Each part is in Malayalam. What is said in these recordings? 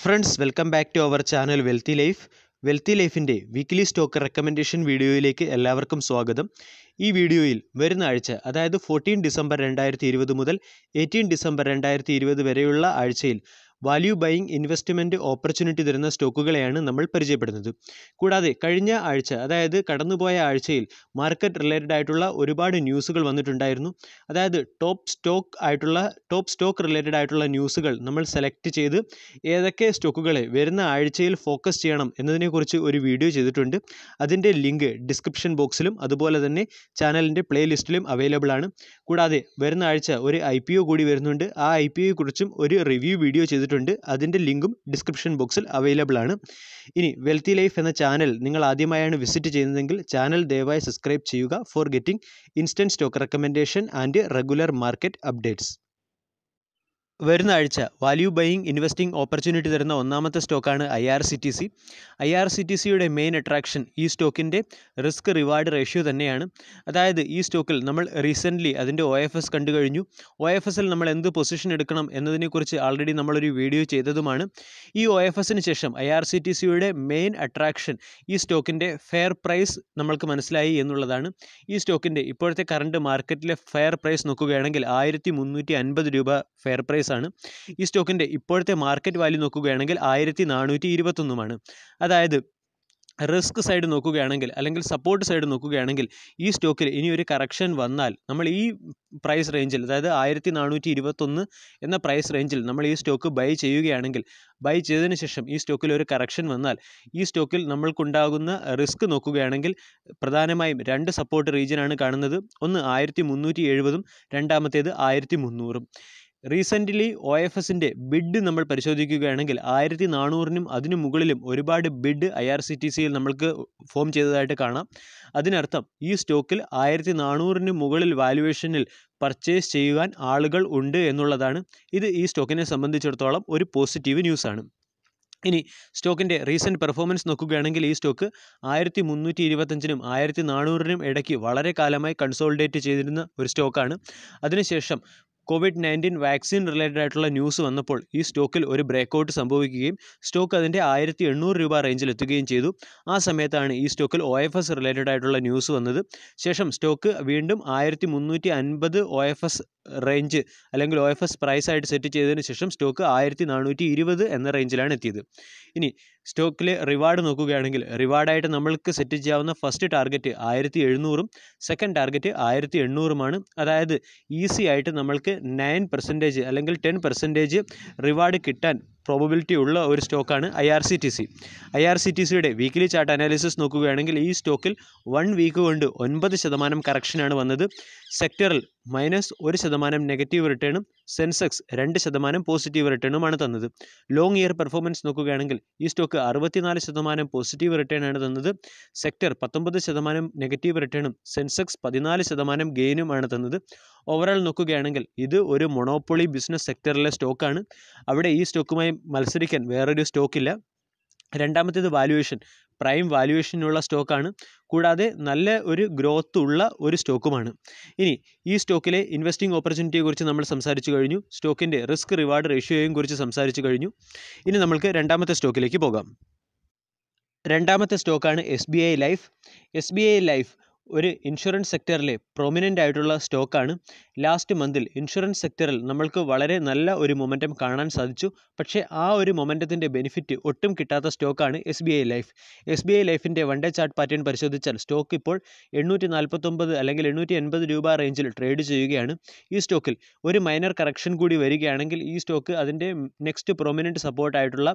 friends welcome back to our channel wealthy life wealthy ലൈഫിൻ്റെ വീക്ക്ലി സ്റ്റോക്ക് റെക്കമെൻഡേഷൻ വീഡിയോയിലേക്ക് എല്ലാവർക്കും സ്വാഗതം ഈ വീഡിയോയിൽ വരുന്ന ആഴ്ച അതായത് ഫോർട്ടീൻ ഡിസംബർ രണ്ടായിരത്തി ഇരുപത് മുതൽ എയ്റ്റീൻ ഡിസംബർ രണ്ടായിരത്തി ഇരുപത് വരെയുള്ള ആഴ്ചയിൽ വാല്യൂ ബൈയിങ് ഇൻവെസ്റ്റ്മെൻറ്റ് ഓപ്പർച്യൂണിറ്റി തരുന്ന സ്റ്റോക്കുകളെയാണ് നമ്മൾ പരിചയപ്പെടുന്നത് കൂടാതെ കഴിഞ്ഞ ആഴ്ച അതായത് കടന്നുപോയ ആഴ്ചയിൽ മാർക്കറ്റ് റിലേറ്റഡ് ആയിട്ടുള്ള ഒരുപാട് ന്യൂസുകൾ വന്നിട്ടുണ്ടായിരുന്നു അതായത് ടോപ്പ് സ്റ്റോക്ക് ആയിട്ടുള്ള ടോപ്പ് സ്റ്റോക്ക് റിലേറ്റഡ് ആയിട്ടുള്ള ന്യൂസുകൾ നമ്മൾ സെലക്ട് ചെയ്ത് ഏതൊക്കെ സ്റ്റോക്കുകളെ വരുന്ന ആഴ്ചയിൽ ഫോക്കസ് ചെയ്യണം എന്നതിനെക്കുറിച്ച് ഒരു വീഡിയോ ചെയ്തിട്ടുണ്ട് അതിൻ്റെ ലിങ്ക് ഡിസ്ക്രിപ്ഷൻ ബോക്സിലും അതുപോലെ തന്നെ ചാനലിൻ്റെ പ്ലേലിസ്റ്റിലും അവൈലബിൾ ആണ് കൂടാതെ വരുന്ന ആഴ്ച ഒരു ഐ കൂടി വരുന്നുണ്ട് ആ ഐ കുറിച്ചും ഒരു റിവ്യൂ വീഡിയോ ചെയ്തിട്ടുണ്ട് ചെയ്തിട്ടുണ്ട് അതിൻ്റെ ലിങ്കും ഡിസ്ക്രിപ്ഷൻ ബോക്സിൽ അവൈലബിൾ ആണ് ഇനി വെൽത്തി ലൈഫ് എന്ന ചാനൽ നിങ്ങൾ ആദ്യമായാണ് വിസിറ്റ് ചെയ്യുന്നതെങ്കിൽ ചാനൽ ദയവായി സബ്സ്ക്രൈബ് ചെയ്യുക for getting instant stock recommendation and regular market updates വരുന്ന ആഴ്ച വാല്യൂ ബൈയിങ് ഇൻവെസ്റ്റിംഗ് ഓപ്പർച്യൂണിറ്റി തരുന്ന ഒന്നാമത്തെ സ്റ്റോക്കാണ് I R C T C I R C T സിയുടെ മെയിൻ അട്രാക്ഷൻ ഈ സ്റ്റോക്കിൻ്റെ റിസ്ക് റിവാർഡ് റേഷ്യോ തന്നെയാണ് അതായത് ഈ സ്റ്റോക്കിൽ നമ്മൾ റീസെൻ്റ്ലി അതിൻ്റെ ഒ എഫ് എസ് കണ്ടു കഴിഞ്ഞു ഒ എഫ് എസിൽ നമ്മൾ എന്ത് പൊസിഷൻ എടുക്കണം എന്നതിനെക്കുറിച്ച് ആൾറെഡി നമ്മളൊരു വീഡിയോ ചെയ്തതുമാണ് ഈ ഒ എഫ് എസിന് ശേഷം ഐ ആർ സി ടി സിയുടെ മെയിൻ അട്രാക്ഷൻ ഈ സ്റ്റോക്കിൻ്റെ ഫെയർ പ്രൈസ് നമ്മൾക്ക് മനസ്സിലായി എന്നുള്ളതാണ് ഈ സ്റ്റോക്കിൻ്റെ ഇപ്പോഴത്തെ കറണ്ട് മാർക്കറ്റിലെ ഫെയർ പ്രൈസ് നോക്കുകയാണെങ്കിൽ ആയിരത്തി മുന്നൂറ്റി അൻപത് രൂപ ഫെയർ പ്രൈസ് ആണ് ഈ സ്റ്റോക്കിൻ്റെ ഇപ്പോഴത്തെ മാർക്കറ്റ് വാല്യൂ നോക്കുകയാണെങ്കിൽ ആയിരത്തി നാനൂറ്റി ഇരുപത്തൊന്നുമാണ് അതായത് റിസ്ക് സൈഡ് നോക്കുകയാണെങ്കിൽ അല്ലെങ്കിൽ സപ്പോർട്ട് സൈഡ് നോക്കുകയാണെങ്കിൽ ഈ സ്റ്റോക്കിൽ ഇനി ഒരു കറക്ഷൻ വന്നാൽ നമ്മൾ ഈ പ്രൈസ് റേഞ്ചിൽ അതായത് ആയിരത്തി നാനൂറ്റി ഇരുപത്തൊന്ന് എന്ന പ്രൈസ് റേഞ്ചിൽ നമ്മൾ ഈ സ്റ്റോക്ക് ബൈ ചെയ്യുകയാണെങ്കിൽ ബൈ ചെയ്തതിന് ശേഷം ഈ സ്റ്റോക്കിൽ ഒരു കറക്ഷൻ വന്നാൽ ഈ സ്റ്റോക്കിൽ നമ്മൾക്കുണ്ടാകുന്ന റിസ്ക് നോക്കുകയാണെങ്കിൽ പ്രധാനമായും രണ്ട് സപ്പോർട്ട് റീജിയനാണ് കാണുന്നത് ഒന്ന് ആയിരത്തി മുന്നൂറ്റി എഴുപതും രണ്ടാമത്തേത് ആയിരത്തി മുന്നൂറും റീസെൻ്റ്ലി ഒ എഫ് എസിൻ്റെ ബിഡ് നമ്മൾ പരിശോധിക്കുകയാണെങ്കിൽ ആയിരത്തി നാനൂറിനും അതിനു മുകളിലും ഒരുപാട് bid I R C T സിയിൽ നമ്മൾക്ക് ഫോം ചെയ്തതായിട്ട് കാണാം അതിനർത്ഥം ഈ സ്റ്റോക്കിൽ ആയിരത്തി നാനൂറിന് മുകളിൽ വാല്യുവേഷനിൽ പർച്ചേസ് ചെയ്യുവാൻ ആളുകൾ ഉണ്ട് എന്നുള്ളതാണ് ഇത് ഈ സ്റ്റോക്കിനെ സംബന്ധിച്ചിടത്തോളം ഒരു പോസിറ്റീവ് ന്യൂസാണ് ഇനി സ്റ്റോക്കിൻ്റെ റീസെൻറ്റ് പെർഫോമൻസ് നോക്കുകയാണെങ്കിൽ ഈ സ്റ്റോക്ക് ആയിരത്തി മുന്നൂറ്റി ഇരുപത്തഞ്ചിനും ആയിരത്തി നാനൂറിനും ഇടയ്ക്ക് വളരെ കാലമായി കൺസോൾഡേറ്റ് ചെയ്തിരുന്ന ഒരു സ്റ്റോക്കാണ് അതിനുശേഷം കോവിഡ് നയൻറ്റീൻ വാക്സിൻ റിലേറ്റഡ് ആയിട്ടുള്ള ന്യൂസ് വന്നപ്പോൾ ഈ സ്റ്റോക്കിൽ ഒരു ബ്രേക്കൗട്ട് സംഭവിക്കുകയും സ്റ്റോക്ക് അതിൻ്റെ ആയിരത്തി എണ്ണൂറ് രൂപ റേഞ്ചിൽ എത്തുകയും ചെയ്തു ആ സമയത്താണ് ഈ സ്റ്റോക്കിൽ ഒ എഫ് എസ് റിലേറ്റഡ് ആയിട്ടുള്ള ന്യൂസ് വന്നത് ശേഷം സ്റ്റോക്ക് വീണ്ടും ആയിരത്തി മുന്നൂറ്റി അൻപത് ഒ എഫ് എസ് റേഞ്ച് അല്ലെങ്കിൽ ഒ എഫ് എസ് പ്രൈസായിട്ട് സെറ്റ് ചെയ്തതിന് ശേഷം സ്റ്റോക്ക് ആയിരത്തി നാനൂറ്റി ഇരുപത് എന്ന റേഞ്ചിലാണ് എത്തിയത് ഇനി സ്റ്റോക്കിലെ റിവാർഡ് നോക്കുകയാണെങ്കിൽ റിവാർഡായിട്ട് നമ്മൾക്ക് സെറ്റ് ചെയ്യാവുന്ന ഫസ്റ്റ് ടാർഗറ്റ് ആയിരത്തി എഴുന്നൂറും സെക്കൻഡ് ടാർഗറ്റ് ആയിരത്തി എണ്ണൂറുമാണ് അതായത് ഈസി ആയിട്ട് നമ്മൾക്ക് നയൻ പെർസെൻറ്റേജ് അല്ലെങ്കിൽ ടെൻ പെർസെൻറ്റേജ് റിവാർഡ് കിട്ടാൻ പ്രോബബിലിറ്റി ഉള്ള ഒരു സ്റ്റോക്കാണ് I R C T C I R C T സിയുടെ വീക്കിലി ചാർട്ട് അനാലിസിസ് നോക്കുകയാണെങ്കിൽ ഈ സ്റ്റോക്കിൽ വൺ വീക്ക് കൊണ്ട് ഒൻപത് ശതമാനം കറക്ഷനാണ് വന്നത് സെക്ടറിൽ മൈനസ് ഒരു ശതമാനം നെഗറ്റീവ് റിട്ടേണും സെൻസെക്സ് രണ്ട് ശതമാനം പോസിറ്റീവ് റിട്ടേണുമാണ് തന്നത് ലോങ് ഇയർ പെർഫോമൻസ് നോക്കുകയാണെങ്കിൽ ഈ സ്റ്റോക്ക് അറുപത്തിനാല് ശതമാനം പോസിറ്റീവ് റിട്ടേണാണ് തന്നത് സെക്ടർ പത്തൊമ്പത് ശതമാനം നെഗറ്റീവ് റിട്ടേണും സെൻസെക്സ് പതിനാല് ശതമാനം ഗെയിനുമാണ് തന്നത് ഓവറോൾ നോക്കുകയാണെങ്കിൽ ഇത് ഒരു മൊണോപ്പൊളി ബിസിനസ് സെക്ടറിലെ സ്റ്റോക്കാണ് അവിടെ ഈ സ്റ്റോക്കുമായി മത്സരിക്കാൻ വേറൊരു സ്റ്റോക്കില്ല രണ്ടാമത്തേത് വാല്യുവേഷൻ പ്രൈം വാല്യുവേഷനുള്ള സ്റ്റോക്കാണ് കൂടാതെ നല്ല ഒരു ഗ്രോത്ത് ഉള്ള ഒരു സ്റ്റോക്കുമാണ് ഇനി ഈ സ്റ്റോക്കിലെ ഇൻവെസ്റ്റിംഗ് ഓപ്പർച്യൂണിറ്റിയെക്കുറിച്ച് നമ്മൾ സംസാരിച്ചു കഴിഞ്ഞു സ്റ്റോക്കിൻ്റെ റിസ്ക് റിവാർഡ് റേഷ്യോയെയും കുറിച്ച് സംസാരിച്ചു കഴിഞ്ഞു ഇനി നമ്മൾക്ക് രണ്ടാമത്തെ സ്റ്റോക്കിലേക്ക് പോകാം രണ്ടാമത്തെ സ്റ്റോക്കാണ് S B I life S B I life ഒരു ഇൻഷുറൻസ് സെക്ടറിലെ പ്രൊമിനൻ്റ് ആയിട്ടുള്ള സ്റ്റോക്കാണ് ലാസ്റ്റ് മന്തിൽ ഇൻഷുറൻസ് സെക്ടറിൽ നമ്മൾക്ക് വളരെ നല്ല ഒരു മൊമെൻറ്റം കാണാൻ സാധിച്ചു പക്ഷേ ആ ഒരു മൊമെൻറ്റത്തിൻ്റെ ബെനിഫിറ്റ് ഒട്ടും കിട്ടാത്ത സ്റ്റോക്കാണ് S B I life S B I ലൈഫിൻ്റെ വൺ ഡേ ചാർട്ട് പാറ്റേൺ പരിശോധിച്ചാൽ സ്റ്റോക്ക് ഇപ്പോൾ എണ്ണൂറ്റി നാൽപ്പത്തൊമ്പത് അല്ലെങ്കിൽ എണ്ണൂറ്റി എൺപത് രൂപ റേഞ്ചിൽ ട്രേഡ് ചെയ്യുകയാണ് ഈ സ്റ്റോക്കിൽ ഒരു മൈനർ കറക്ഷൻ കൂടി വരികയാണെങ്കിൽ ഈ സ്റ്റോക്ക് അതിൻ്റെ നെക്സ്റ്റ് പ്രൊമിനൻ്റ് സപ്പോർട്ടായിട്ടുള്ള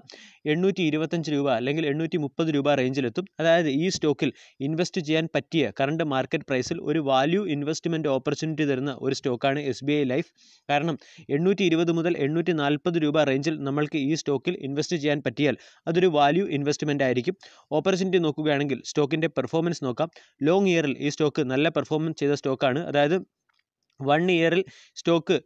എണ്ണൂറ്റി ഇരുപത്തഞ്ച് രൂപ അല്ലെങ്കിൽ എണ്ണൂറ്റി മുപ്പത് രൂപ റേഞ്ചിലെത്തും അതായത് ഈ സ്റ്റോക്കിൽ ഇൻവെസ്റ്റ് ചെയ്യാൻ പറ്റിയ കറണ്ട് രൂപയുടെ മാർക്കറ്റ് പ്രൈസിൽ ഒരു വാല്യൂ ഇൻവെസ്റ്റ്മെൻറ്റ് ഓപ്പർച്യൂണിറ്റി തരുന്ന ഒരു സ്റ്റോക്കാണ് എസ് ബി ഐ ലൈഫ് കാരണം എണ്ണൂറ്റി ഇരുപത് മുതൽ എണ്ണൂറ്റി നാൽപ്പത് രൂപ റേഞ്ചിൽ നമ്മൾക്ക് ഈ സ്റ്റോക്കിൽ ഇൻവെസ്റ്റ് ചെയ്യാൻ പറ്റിയാൽ അതൊരു വാല്യൂ ഇൻവെസ്റ്റ്മെൻ്റ് ആയിരിക്കും ഓപ്പർച്യൂണിറ്റി നോക്കുകയാണെങ്കിൽ സ്റ്റോക്കിൻ്റെ പെർഫോമൻസ് നോക്കാം ലോങ് ഇയറിൽ ഈ സ്റ്റോക്ക് നല്ല പെർഫോമൻസ് ചെയ്ത സ്റ്റോക്കാണ് അതായത് വൺ ഇയറിൽ stock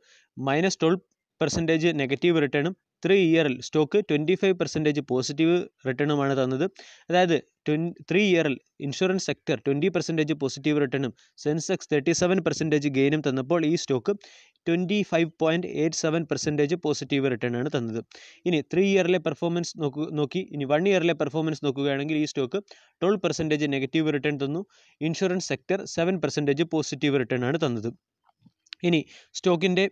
minus twelve percentage negative റിട്ടേണും ത്രീ ഇയറിൽ stock twenty five percentage positive റിട്ടേണുമാണ് തന്നത് അതായത് ട്വൻ ത്രീ ഇയറിൽ insurance sector twenty percentage positive റിട്ടേണും സെൻസെക്സ് തേർട്ടി സെവൻ പെർസെൻറ്റേജ് ഗെയിനും തന്നപ്പോൾ ഈ stock twenty five point eight seven percentage positive റിട്ടേണാണ് തന്നത് ഇനി ത്രീ ഇയറിലെ പെർഫോമൻസ് നോക്കു നോക്കി ഇനി വൺ ഇയറിലെ പെർഫോമൻസ് നോക്കുകയാണെങ്കിൽ ഈ stock twelve percentage negative return തന്നു insurance sector seven percentage positive റിട്ടേണാണ് തന്നത് ഇനി സ്റ്റോക്കിൻ്റെ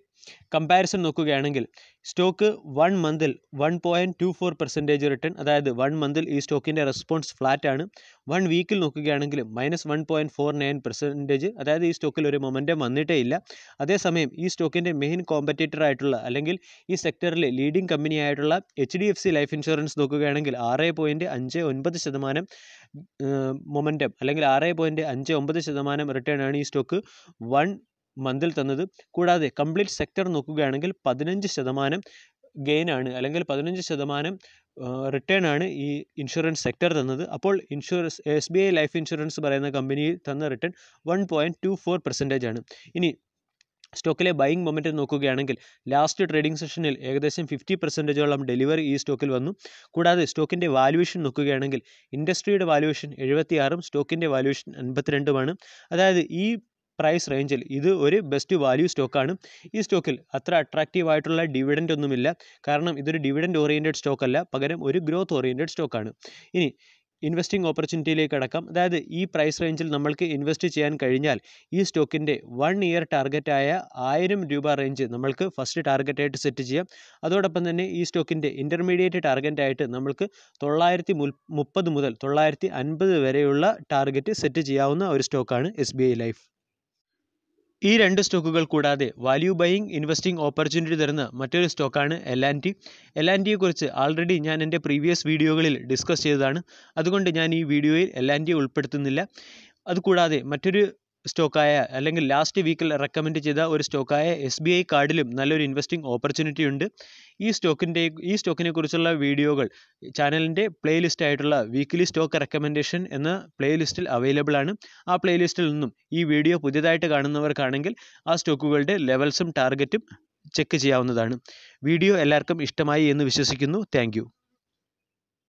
കമ്പാരിസൺ നോക്കുകയാണെങ്കിൽ സ്റ്റോക്ക് വൺ മന്തിൽ one point two four percentage return അതായത് വൺ മന്തിൽ ഈ സ്റ്റോക്കിൻ്റെ റെസ്പോൺസ് ഫ്ലാറ്റ് ആണ് വൺ വീക്കിൽ നോക്കുകയാണെങ്കിൽ minus one point four nine percentage അതായത് ഈ സ്റ്റോക്കിൽ ഒരു മൊമെൻറ്റം വന്നിട്ടേ ഇല്ല അതേസമയം ഈ സ്റ്റോക്കിൻ്റെ മെയിൻ കോമ്പറ്റേറ്റർ ആയിട്ടുള്ള അല്ലെങ്കിൽ ഈ സെക്ടറിലെ ലീഡിംഗ് ആയിട്ടുള്ള H D F C life insurance നോക്കുകയാണെങ്കിൽ ആറ് പോയിൻറ്റ് അഞ്ച് ഒൻപത് ശതമാനം മൊമെൻറ്റം അല്ലെങ്കിൽ ആറ് പോയിൻറ്റ് അഞ്ച് ഒമ്പത് ശതമാനം റിട്ടേൺ ആണ് ഈ സ്റ്റോക്ക് വൺ മന്തിൽ തന്നത് കൂടാതെ കംപ്ലീറ്റ് സെക്ടർ നോക്കുകയാണെങ്കിൽ പതിനഞ്ച് ശതമാനം ഗെയിനാണ് അല്ലെങ്കിൽ പതിനഞ്ച് ശതമാനം റിട്ടേൺ ആണ് ഈ ഇൻഷുറൻസ് സെക്ടർ തന്നത് അപ്പോൾ insurance S B I life insurance പറയുന്ന കമ്പനി തന്ന return one point two four percentage ആണ് ഇനി സ്റ്റോക്കിലെ ബൈയിങ് മൊമെൻറ്റ് നോക്കുകയാണെങ്കിൽ ലാസ്റ്റ് ട്രേഡിംഗ് സെഷനിൽ ഏകദേശം ഫിഫ്റ്റി പെർസെൻറ്റേജോളം ഡെലിവറി ഈ സ്റ്റോക്കിൽ വന്നു കൂടാതെ സ്റ്റോക്കിൻ്റെ വാല്യുവേഷൻ നോക്കുകയാണെങ്കിൽ ഇൻഡസ്ട്രിയുടെ വാല്യുവേഷൻ എഴുപത്തിയാറും സ്റ്റോക്കിൻ്റെ വാല്യുവേഷൻ അൻപത്തിരണ്ടുമാണ് അതായത് ഈ പ്രൈസ് റേഞ്ചിൽ ഇത് ഒരു ബെസ്റ്റ് വാല്യൂ സ്റ്റോക്കാണ് ഈ സ്റ്റോക്കിൽ അത്ര അട്രാക്റ്റീവ് ആയിട്ടുള്ള ഡിവിഡൻ്റ് ഒന്നുമില്ല കാരണം ഇതൊരു ഡിവിഡൻറ്റ് ഓറിയൻറ്റഡ് സ്റ്റോക്കല്ല പകരം ഒരു ഗ്രോത്ത് ഓറിയൻറ്റഡ് സ്റ്റോക്കാണ് ഇനി ഇൻവെസ്റ്റിംഗ് ഓപ്പർച്യൂണിറ്റിയിലേക്ക് അടക്കം അതായത് ഈ പ്രൈസ് റേഞ്ചിൽ നമ്മൾക്ക് ഇൻവെസ്റ്റ് ചെയ്യാൻ കഴിഞ്ഞാൽ ഈ സ്റ്റോക്കിൻ്റെ വൺ ഇയർ ടാർഗറ്റായ ആയിരം രൂപ റേഞ്ച് നമ്മൾക്ക് ഫസ്റ്റ് ടാർഗറ്റായിട്ട് സെറ്റ് ചെയ്യാം അതോടൊപ്പം തന്നെ ഈ സ്റ്റോക്കിൻ്റെ ഇൻ്റർമീഡിയറ്റ് ടാർഗറ്റായിട്ട് നമ്മൾക്ക് തൊള്ളായിരത്തി മുപ്പത് മുതൽ തൊള്ളായിരത്തി അൻപത് വരെയുള്ള ടാർഗറ്റ് സെറ്റ് ചെയ്യാവുന്ന ഒരു സ്റ്റോക്കാണ് എസ് ലൈഫ് ഈ രണ്ട് സ്റ്റോക്കുകൾ കൂടാതെ വാല്യൂ ബൈയിങ് ഇൻവെസ്റ്റിംഗ് ഓപ്പർച്യൂണിറ്റി തരുന്ന മറ്റൊരു സ്റ്റോക്കാണ് L and T L and കുറിച്ച് ആൾറെഡി ഞാൻ എൻ്റെ പ്രീവിയസ് വീഡിയോകളിൽ ഡിസ്കസ് ചെയ്തതാണ് അതുകൊണ്ട് ഞാൻ ഈ വീഡിയോയിൽ എൽ ആൻഡ് ടി ഉൾപ്പെടുത്തുന്നില്ല അതുകൂടാതെ മറ്റൊരു സ്റ്റോക്കായ അല്ലെങ്കിൽ ലാസ്റ്റ് വീക്കിൽ റെക്കമെൻഡ് ചെയ്ത ഒരു സ്റ്റോക്കായ എസ് ബി ഐ കാർഡിലും നല്ലൊരു ഇൻവെസ്റ്റിംഗ് ഓപ്പർച്യൂണിറ്റി ഉണ്ട് ഈ സ്റ്റോക്കിൻ്റെ ഈ സ്റ്റോക്കിനെ കുറിച്ചുള്ള വീഡിയോകൾ ചാനലിൻ്റെ പ്ലേലിസ്റ്റ് ആയിട്ടുള്ള വീക്കിലി സ്റ്റോക്ക് റെക്കമെൻഡേഷൻ എന്ന പ്ലേലിസ്റ്റിൽ അവൈലബിൾ ആണ് ആ പ്ലേലിസ്റ്റിൽ നിന്നും ഈ വീഡിയോ പുതിയതായിട്ട് കാണുന്നവർക്കാണെങ്കിൽ ആ സ്റ്റോക്കുകളുടെ ലെവൽസും ടാർഗറ്റും ചെക്ക് ചെയ്യാവുന്നതാണ് വീഡിയോ എല്ലാവർക്കും ഇഷ്ടമായി എന്ന് വിശ്വസിക്കുന്നു താങ്ക്